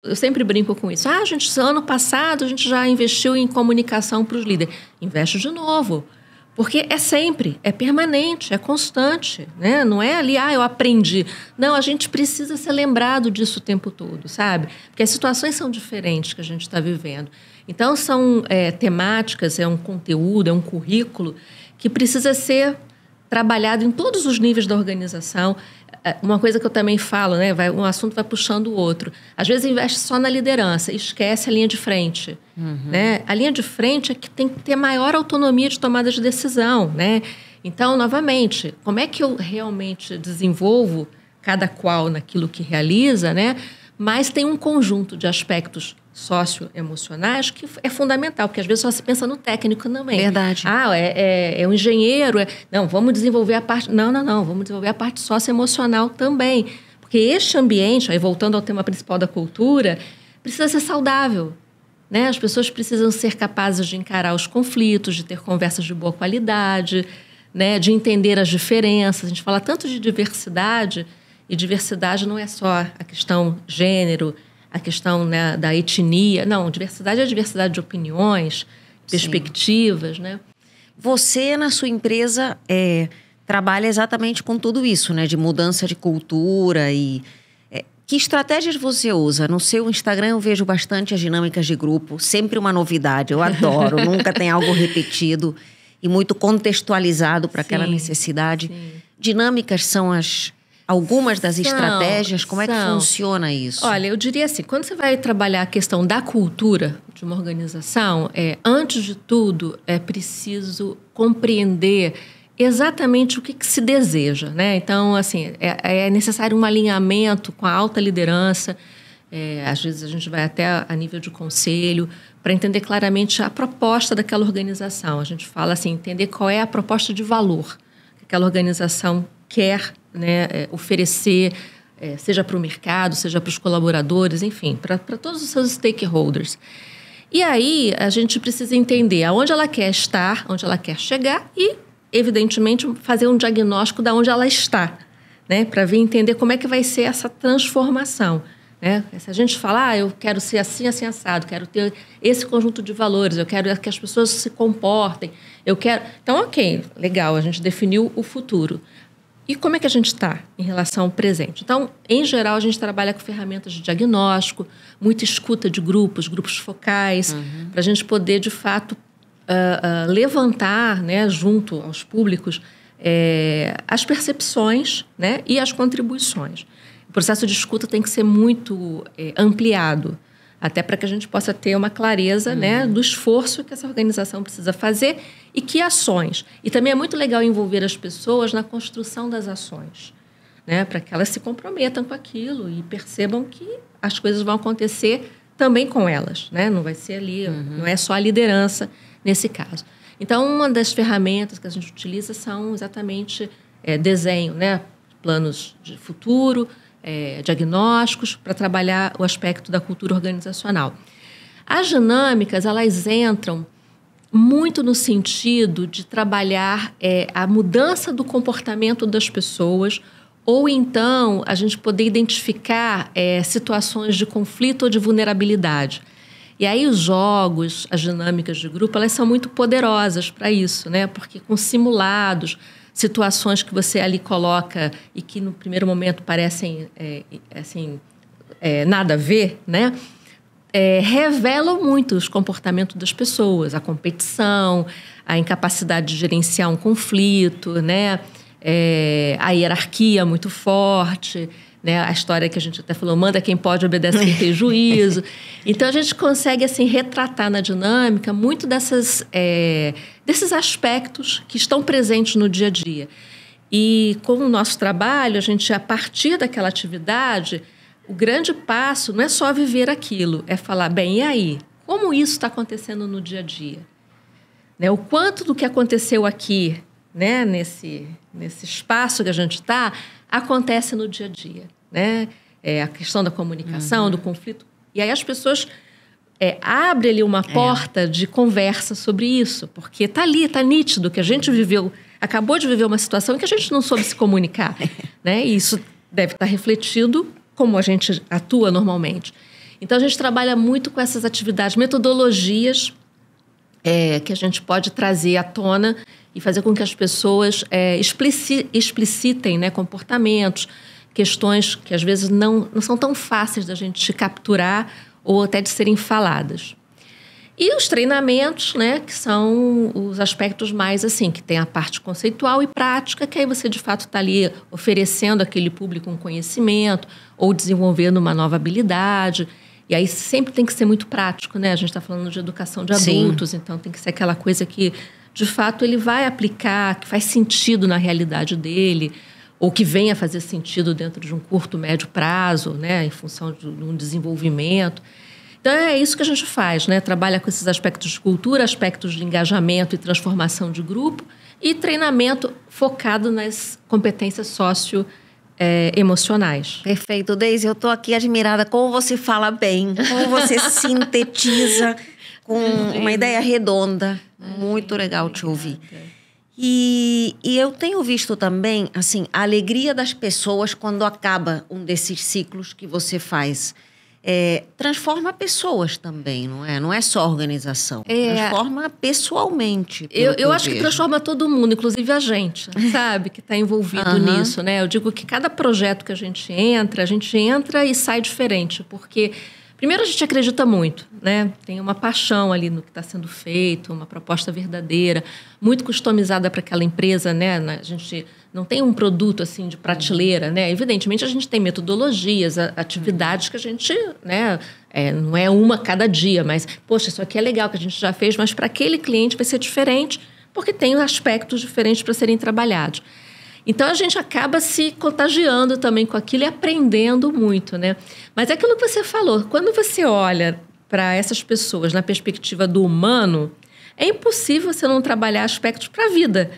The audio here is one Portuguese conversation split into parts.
Eu sempre brinco com isso. Ah, gente, ano passado a gente já investiu em comunicação para os líderes. Investe de novo. Porque é sempre, é permanente, é constante, né? Não é ali, ah, eu aprendi. Não, a gente precisa ser lembrado disso o tempo todo, sabe? Porque as situações são diferentes que a gente está vivendo. Então, são é, temáticas, é um conteúdo, é um currículo que precisa ser trabalhado em todos os níveis da organização. É, uma coisa que eu também falo, né? Vai, um assunto vai puxando o outro. Às vezes investe só na liderança, esquece a linha de frente. Uhum. Né? A linha de frente é que tem que ter maior autonomia de tomada de decisão. Né? Então, novamente, como é que eu realmente desenvolvo cada qual naquilo que realiza, né? Mas tem um conjunto de aspectos socioemocionais que é fundamental, porque às vezes só se pensa no técnico também. Verdade. Ah, é, é, é um engenheiro. É... Não, vamos desenvolver a parte. Não, não, não. Vamos desenvolver a parte socioemocional também. Porque este ambiente, aí voltando ao tema principal da cultura, precisa ser saudável. Né? As pessoas precisam ser capazes de encarar os conflitos, de ter conversas de boa qualidade, né? de entender as diferenças. A gente fala tanto de diversidade e diversidade não é só a questão gênero, a questão né, da etnia. Não, diversidade é a diversidade de opiniões, perspectivas, né? Você, na sua empresa, é, trabalha exatamente com tudo isso, né? De mudança de cultura e... É, que estratégias você usa? No seu Instagram eu vejo bastante as dinâmicas de grupo. Sempre uma novidade, eu adoro. nunca tem algo repetido e muito contextualizado para aquela necessidade. Sim. Dinâmicas são as algumas das estratégias? Como são. é que funciona isso? Olha, eu diria assim: quando você vai trabalhar a questão da cultura de uma organização, é, antes de tudo, é preciso compreender exatamente o que, que, se deseja, né? Então, assim, é, é, necessário um alinhamento com a alta liderança. É, às vezes a gente vai até a nível de conselho para entender claramente a proposta daquela organização. A gente fala assim, entender qual é a proposta de valor que aquela organização quer né, é, oferecer, é, seja para o mercado, seja para os colaboradores, enfim, para todos os seus stakeholders. E aí a gente precisa entender aonde ela quer estar, onde ela quer chegar e, evidentemente, fazer um diagnóstico da onde ela está, né, para entender como é que vai ser essa transformação. Né? Se a gente falar, ah, eu quero ser assim, assim, assado, quero ter esse conjunto de valores, eu quero que as pessoas se comportem, eu quero. Então, ok, legal, a gente definiu o futuro. E como é que a gente está em relação ao presente? Então, em geral, a gente trabalha com ferramentas de diagnóstico, muita escuta de grupos, grupos focais, uhum. para a gente poder, de fato, uh, uh, levantar, né, junto aos públicos, é, as percepções né, e as contribuições. O processo de escuta tem que ser muito é, ampliado até para que a gente possa ter uma clareza né, uhum. né, do esforço que essa organização precisa fazer e que ações. E também é muito legal envolver as pessoas na construção das ações, né, para que elas se comprometam com aquilo e percebam que as coisas vão acontecer também com elas. Né? Não vai ser ali, uhum. não é só a liderança nesse caso. Então, uma das ferramentas que a gente utiliza são exatamente é, desenho, né? planos de futuro, é, diagnósticos, para trabalhar o aspecto da cultura organizacional. As dinâmicas, elas entram muito no sentido de trabalhar é, a mudança do comportamento das pessoas, ou então a gente poder identificar é, situações de conflito ou de vulnerabilidade. E aí os jogos, as dinâmicas de grupo, elas são muito poderosas para isso, né? Porque com simulados situações que você ali coloca e que no primeiro momento parecem é, assim é, nada a ver, né? É, revelam muito os comportamentos das pessoas, a competição, a incapacidade de gerenciar um conflito, né? É, a hierarquia muito forte. Né? A história que a gente até falou, manda quem pode, obedece quem tem juízo. Então, a gente consegue assim retratar na dinâmica muito dessas, é, desses aspectos que estão presentes no dia a dia. E com o nosso trabalho, a gente, a partir daquela atividade, o grande passo não é só viver aquilo, é falar, bem, e aí? Como isso está acontecendo no dia a dia? Né? O quanto do que aconteceu aqui, né? nesse, nesse espaço que a gente está, acontece no dia a dia, né? É, a questão da comunicação, uhum. do conflito. E aí as pessoas é, abrem ali uma é. porta é. de conversa sobre isso, porque está ali, está nítido que a gente viveu, acabou de viver uma situação em que a gente não soube se comunicar, né? E isso deve estar tá refletido como a gente atua normalmente. Então a gente trabalha muito com essas atividades, metodologias é, que a gente pode trazer à tona e fazer com que as pessoas é, explici, explicitem né, comportamentos, questões que às vezes não, não são tão fáceis da gente capturar ou até de serem faladas. E os treinamentos, né, que são os aspectos mais assim, que tem a parte conceitual e prática, que aí você de fato está ali oferecendo aquele público um conhecimento ou desenvolvendo uma nova habilidade. E aí sempre tem que ser muito prático, né? A gente está falando de educação de adultos, Sim. então tem que ser aquela coisa que, de fato, ele vai aplicar, que faz sentido na realidade dele, ou que venha a fazer sentido dentro de um curto, médio prazo, né? Em função de um desenvolvimento. Então é isso que a gente faz, né? Trabalha com esses aspectos de cultura, aspectos de engajamento e transformação de grupo e treinamento focado nas competências socioeconômicas é, emocionais. Perfeito, Deise. Eu estou aqui admirada como você fala bem, como você sintetiza com uma ideia redonda. Muito legal te ouvir. E, e, eu tenho visto também, assim, a alegria das pessoas quando acaba um desses ciclos que você faz é, transforma pessoas também, não é? Não é só organização. É, transforma pessoalmente. Eu, eu, acho que transforma todo mundo, inclusive a gente, sabe? Que está envolvido uhum. nisso, né? Eu digo que cada projeto que a gente entra, a gente entra e sai diferente, porque Primeiro, a gente acredita muito, né? Tem uma paixão ali no que está sendo feito, uma proposta verdadeira, muito customizada para aquela empresa, né? A gente não tem um produto assim de prateleira, né? Evidentemente, a gente tem metodologias, atividades que a gente, né? É, não é uma cada dia, mas, poxa, isso aqui é legal que a gente já fez, mas para aquele cliente vai ser diferente, porque tem aspectos diferentes para serem trabalhados. Então a gente acaba se contagiando também com aquilo e aprendendo muito, né? Mas é aquilo que você falou, quando você olha para essas pessoas na perspectiva do humano, é impossível você não trabalhar aspectos para a vida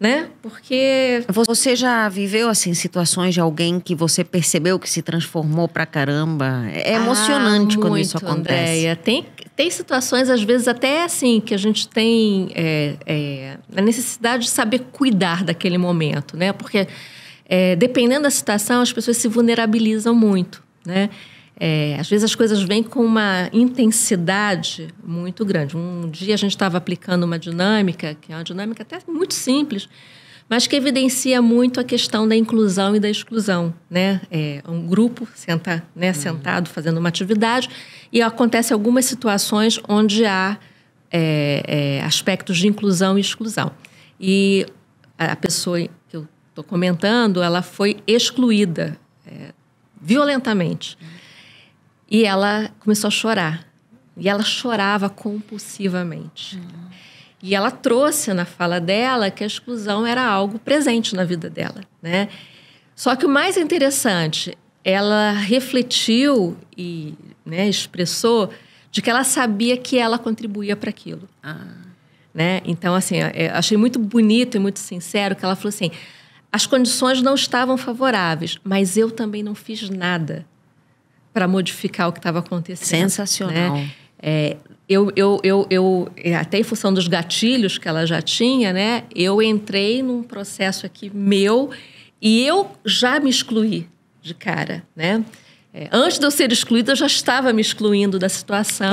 né? Porque você já viveu assim situações de alguém que você percebeu que se transformou pra caramba? É emocionante ah, quando isso acontece. Andréia. Tem tem situações às vezes até assim que a gente tem é, é, a necessidade de saber cuidar daquele momento, né? Porque é, dependendo da situação as pessoas se vulnerabilizam muito, né? É, às vezes as coisas vêm com uma intensidade muito grande. Um dia a gente estava aplicando uma dinâmica, que é uma dinâmica até muito simples, mas que evidencia muito a questão da inclusão e da exclusão, né? É um grupo senta, né, uhum. sentado fazendo uma atividade e acontece algumas situações onde há é, é, aspectos de inclusão e exclusão. E a pessoa que eu estou comentando, ela foi excluída é, violentamente. Uhum. E ela começou a chorar. E ela chorava compulsivamente. Uhum. E ela trouxe na fala dela que a exclusão era algo presente na vida dela, né? Só que o mais interessante, ela refletiu e né, expressou de que ela sabia que ela contribuía para aquilo. Ah. Né? Então, assim, é, é, achei muito bonito e muito sincero que ela falou assim: as condições não estavam favoráveis, mas eu também não fiz nada para modificar o que estava acontecendo. Né? Sensacional. Né? É, eu, eu, eu, eu, é, até em função dos gatilhos que ela já tinha, né? Eu entrei num processo aqui meu e eu já me excluí de cara, né? É, antes de eu ser excluída, eu já estava me excluindo da situação.